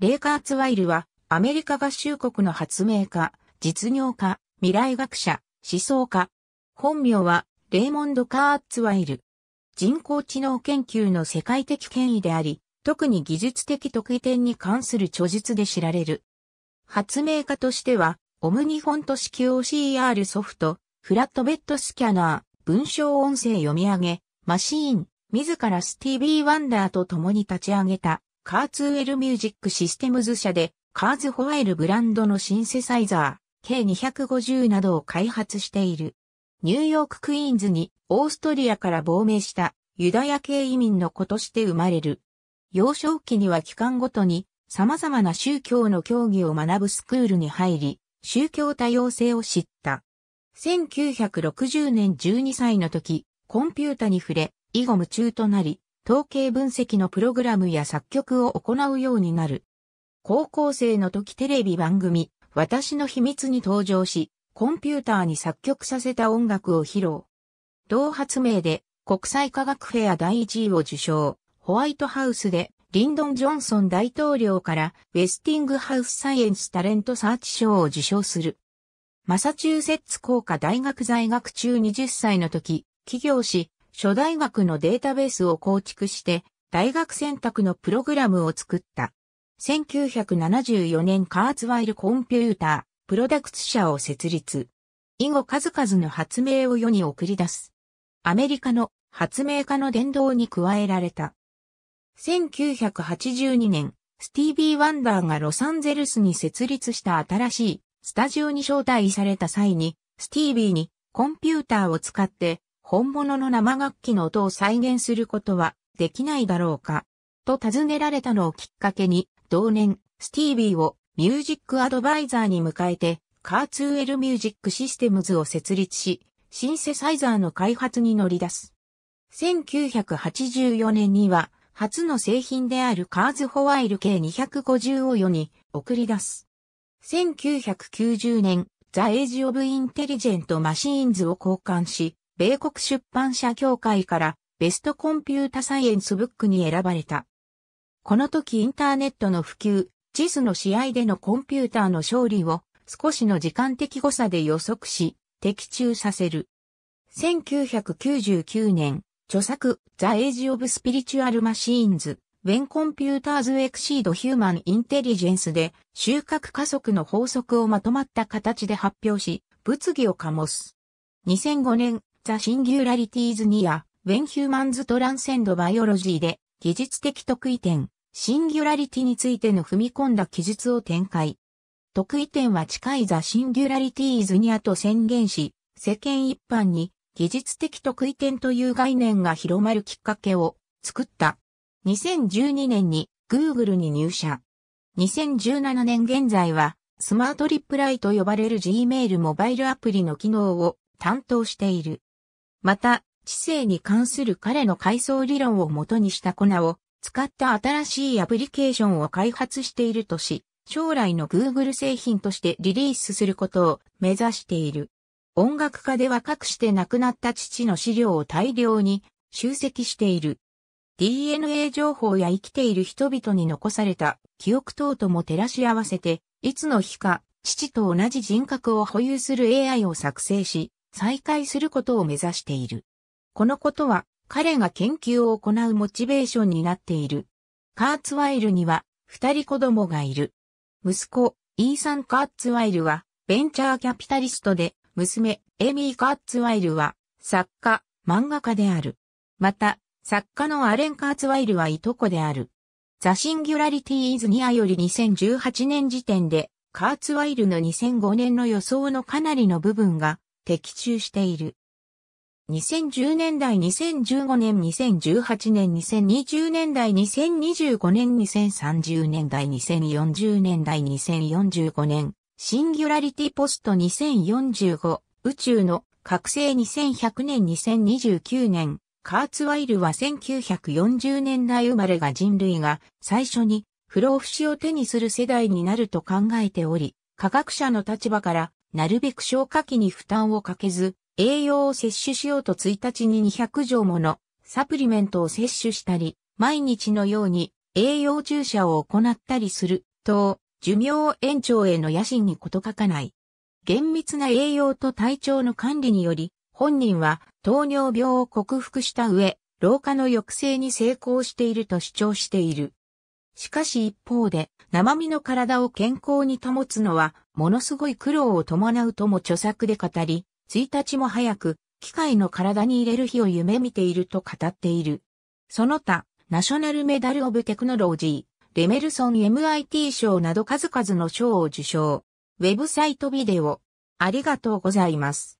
レイカーツワイルは、アメリカ合衆国の発明家、実業家、未来学者、思想家。本名は、レイモンド・カーツワイル。人工知能研究の世界的権威であり、特に技術的特異点に関する著述で知られる。発明家としては、オムニフォント式 OCR ソフト、フラットベッドスキャナー、文章音声読み上げ、マシーン、自らスティービー・ワンダーと共に立ち上げたカーツウェルミュージックシステムズ社で、カーズホワイルブランドのシンセサイザー、K250 などを開発している。ニューヨーククイーンズにオーストリアから亡命したユダヤ系移民の子として生まれる。幼少期には期間ごとに様々な宗教の教義を学ぶスクールに入り、宗教多様性を知った。1960年12歳の時、コンピュータに触れ、以後夢中となり、統計分析のプログラムや作曲を行うようになる。高校生の時テレビ番組、私の秘密に登場し、コンピューターに作曲させた音楽を披露。同発明で国際科学フェア第1位を受賞。ホワイトハウスでリンドン・ジョンソン大統領からウェスティングハウスサイエンスタレントサーチ賞を受賞する。マサチューセッツ工科大学在学中20歳の時、起業し、諸大学のデータベースを構築して、大学選択のプログラムを作った。1974年カーツワイルコンピューター、プロダクツ社を設立。以後数々の発明を世に送り出す。アメリカの発明家の伝道に加えられた。1982年、スティービー・ワンダーがロサンゼルスに設立した新しいスタジオに招待された際に、スティービーにコンピューターを使って本物の生楽器の音を再現することはできないだろうか。と尋ねられたのをきっかけに、同年、スティービーをミュージックアドバイザーに迎えて、カーツーエルミュージックシステムズを設立し、シンセサイザーの開発に乗り出す。1984年には、初の製品であるカーズホワイル K250 を世に送り出す。1990年、ザ・エイジ・オブ・インテリジェント・マシーンズを交換し、米国出版社協会からベストコンピュータサイエンスブックに選ばれた。この時インターネットの普及、地図の試合でのコンピューターの勝利を少しの時間的誤差で予測し、的中させる。1999年、著作 The Age of Spiritual Machines When Computers Exceed Human Intelligence で収穫加速の法則をまとまった形で発表し、物議を醸す。2005年、ザ・シンギュラリティーズ・ニア、When Humans Transcend Biology で、技術的得意点、シンギュラリティについての踏み込んだ記述を展開。得意点は近いザ・シンギュラリティーズ・ニアと宣言し、世間一般に技術的得意点という概念が広まるきっかけを作った。2012年に Google に入社。2017年現在はスマートリプライと呼ばれる Gmail モバイルアプリの機能を担当している。また、知性に関する彼の階層理論を元にした粉を使った新しいアプリケーションを開発しているとし、将来の Google 製品としてリリースすることを目指している。音楽家で若くして亡くなった父の資料を大量に集積している。DNA 情報や生きている人々に残された記憶等とも照らし合わせて、いつの日か父と同じ人格を保有する AI を作成し、再開することを目指している。このことは彼が研究を行うモチベーションになっている。カーツワイルには二人子供がいる。息子、イーサン・カーツワイルはベンチャーキャピタリストで、娘、エミー・カーツワイルは作家、漫画家である。また、作家のアレン・カーツワイルはいとこである。ザ・シンギュラリティーズ・ニアより2018年時点で、カーツワイルの2005年の予想のかなりの部分が的中している。2010年代、2015年、2018年、2020年代、2025年、2030年代、2040年代、2045年、シンギュラリティポスト2045、宇宙の覚醒2100年、2029年、カーツワイルは1940年代生まれが人類が最初に不老不死を手にする世代になると考えており、科学者の立場からなるべく消化器に負担をかけず、栄養を摂取しようと1日に200錠ものサプリメントを摂取したり、毎日のように栄養注射を行ったりすると、寿命延長への野心に事欠かない。厳密な栄養と体調の管理により、本人は糖尿病を克服した上、老化の抑制に成功していると主張している。しかし一方で、生身の体を健康に保つのは、ものすごい苦労を伴うとも著作で語り、1日も早く、機械の体に入れる日を夢見ていると語っている。その他、ナショナルメダルオブテクノロジー、レメルソン MIT 賞など数々の賞を受賞。ウェブサイトビデオ。ありがとうございます。